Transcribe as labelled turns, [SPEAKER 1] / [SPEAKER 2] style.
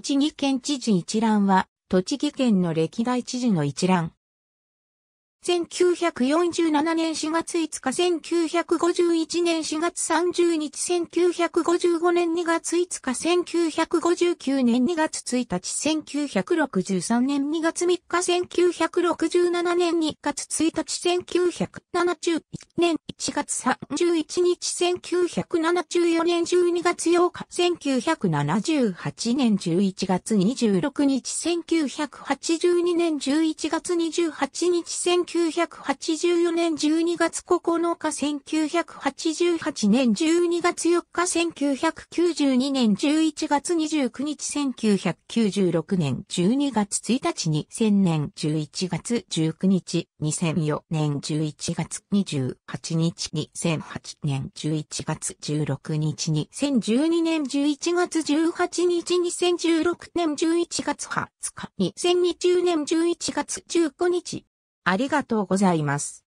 [SPEAKER 1] 栃木県知事一覧は、栃木県の歴代知事の一覧。1947年4月5日、1951年4月30日、1955年2月5日、1959年2月1日、1963年2月3日、1967年2月1日、1971年1月31日、1974年12月8日、1978年11月26日、1982年11月28日、1984年12月9日1988年12月4日1992年11月29日1996年12月1日2000年11月19日2004年11月28日2008年11月16日2012年11月18日2016年11月20日2020年11月15日ありがとうございます。